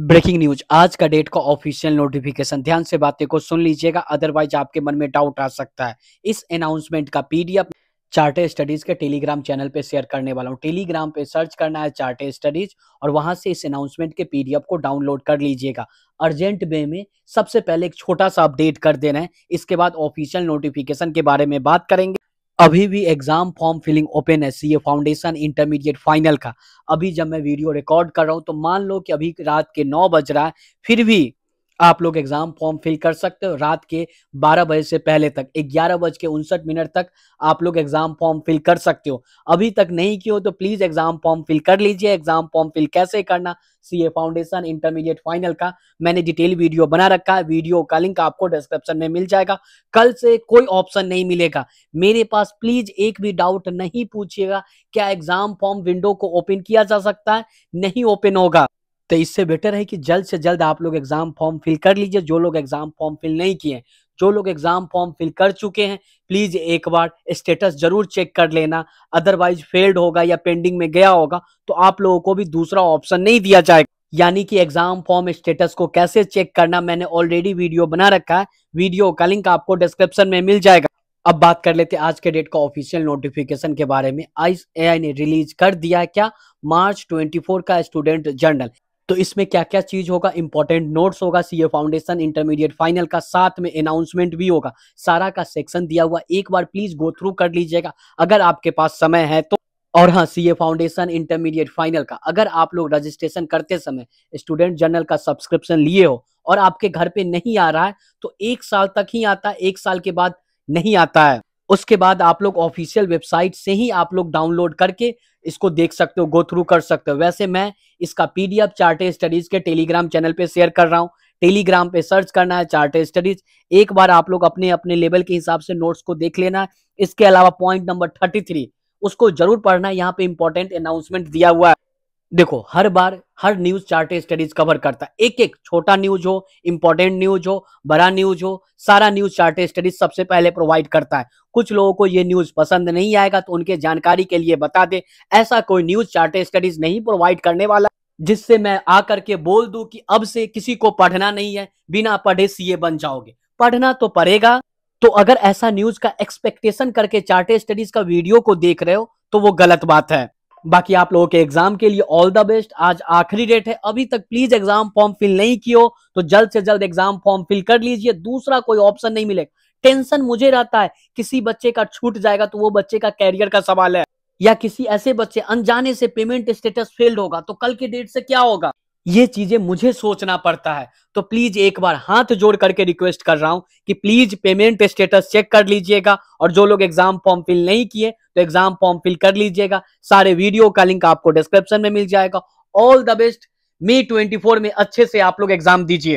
breaking news आज का date का ऑफिशियल नोटिफिकेशन ध्यान से बातें को सुन लीजिएगा अदरवाइज आपके मन में डाउट आ सकता है इस अनाउंसमेंट का पीडीएफ चार्टे स्टडीज के टेलीग्राम चैनल पे शेयर करने वाला हूँ टेलीग्राम पे सर्च करना है चार्टे स्टडीज और वहां से इस अनाउंसमेंट के पीडीएफ को डाउनलोड कर लीजिएगा अर्जेंट वे में सबसे पहले एक छोटा सा अपडेट कर देना है इसके बाद ऑफिशियल नोटिफिकेशन के बारे में बात करेंगे अभी भी एग्जाम फॉर्म फिलिंग ओपन है सीए फाउंडेशन इंटरमीडिएट फाइनल का अभी जब मैं वीडियो रिकॉर्ड कर रहा हूं तो मान लो कि अभी रात के नौ बज रहा है फिर भी आप लोग एग्जाम फॉर्म फिल कर सकते हो रात के 12 बजे से पहले तक ग्यारह बज के उनसठ मिनट तक आप लोग एग्जाम फॉर्म फिल कर सकते हो अभी तक नहीं किए हो तो प्लीज एग्जाम फॉर्म फिल कर लीजिए एग्जाम फॉर्म फिल कैसे करना C A foundation intermediate final का मैंने डिटेल वीडियो बना रखा है वीडियो का लिंक आपको डिस्क्रिप्शन में मिल जाएगा कल से कोई ऑप्शन नहीं मिलेगा मेरे पास प्लीज एक भी डाउट नहीं पूछिएगा क्या एग्जाम फॉर्म विंडो को ओपन किया जा सकता है नहीं ओपन होगा तो इससे बेटर है कि जल्द से जल्द आप लोग एग्जाम फॉर्म फिल कर लीजिए जो लोग एग्जाम फॉर्म फिल नहीं किए जो लोग एग्जाम फॉर्म फिल कर चुके हैं प्लीज एक बार स्टेटस जरूर चेक कर लेना अदरवाइज फेल्ड होगा या पेंडिंग में गया होगा तो आप लोगों को भी दूसरा ऑप्शन नहीं दिया जाएगा यानी कि एग्जाम फॉर्म स्टेटस को कैसे चेक करना मैंने ऑलरेडी वीडियो बना रखा है वीडियो का लिंक आपको डिस्क्रिप्शन में मिल जाएगा अब बात कर लेते हैं आज के डेट का ऑफिशियल नोटिफिकेशन के बारे में आई ने रिलीज कर दिया क्या मार्च 24 का स्टूडेंट जर्नल तो इसमें क्या क्या चीज होगा इंपॉर्टेंट नोट्स होगा सीए फाउंडेशन इंटरमीडिएट फाइनल का साथ में अनाउंसमेंट भी होगा सारा का सेक्शन दिया हुआ एक बार प्लीज गो थ्रू कर लीजिएगा अगर आपके पास समय है तो और हाँ सीए फाउंडेशन इंटरमीडिएट फाइनल का अगर आप लोग रजिस्ट्रेशन करते समय स्टूडेंट जर्नल का सब्सक्रिप्शन लिए हो और आपके घर पे नहीं आ रहा है तो एक साल तक ही आता है एक साल के बाद नहीं आता है उसके बाद आप लोग ऑफिशियल वेबसाइट से ही आप लोग डाउनलोड करके इसको देख सकते हो गो थ्रू कर सकते हो वैसे मैं इसका पीडीएफ चार्टे स्टडीज के टेलीग्राम चैनल पे शेयर कर रहा हूँ टेलीग्राम पे सर्च करना है चार्टे स्टडीज एक बार आप लोग अपने अपने लेवल के हिसाब से नोट्स को देख लेना इसके अलावा पॉइंट नंबर थर्टी थ्री उसको जरूर पढ़ना है यहाँ पे इंपॉर्टेंट अनाउंसमेंट दिया हुआ है देखो हर बार हर न्यूज चार्ट स्टडीज कवर करता है एक एक छोटा न्यूज हो इंपॉर्टेंट न्यूज हो बड़ा न्यूज हो सारा न्यूज चार्ट स्टडीज सबसे पहले प्रोवाइड करता है कुछ लोगों को ये न्यूज पसंद नहीं आएगा तो उनके जानकारी के लिए बता दे ऐसा कोई न्यूज चार्ट स्टडीज नहीं प्रोवाइड करने वाला जिससे मैं आकर के बोल दू की अब से किसी को पढ़ना नहीं है बिना पढ़े सीए बन जाओगे पढ़ना तो पड़ेगा तो अगर ऐसा न्यूज का एक्सपेक्टेशन करके चार्ट स्टडीज का वीडियो को देख रहे हो तो वो गलत बात है बाकी आप लोगों के एग्जाम के लिए ऑल द बेस्ट आज आखिरी डेट है अभी तक प्लीज एग्जाम फॉर्म फिल नहीं किया तो जल्द से जल्द एग्जाम फॉर्म फिल कर लीजिए दूसरा कोई ऑप्शन नहीं मिलेगा टेंशन मुझे रहता है किसी बच्चे का छूट जाएगा तो वो बच्चे का कैरियर का सवाल है या किसी ऐसे बच्चे अनजाने से पेमेंट स्टेटस फेल्ड होगा तो कल के डेट से क्या होगा ये चीजें मुझे सोचना पड़ता है तो प्लीज एक बार हाथ जोड़ करके रिक्वेस्ट कर रहा हूं कि प्लीज पेमेंट स्टेटस चेक कर लीजिएगा और जो लोग एग्जाम फॉर्म फिल नहीं किए तो एग्जाम फॉर्म फिल कर लीजिएगा सारे वीडियो का लिंक आपको डिस्क्रिप्शन में मिल जाएगा ऑल द बेस्ट मी ट्वेंटी में अच्छे से आप लोग एग्जाम दीजिए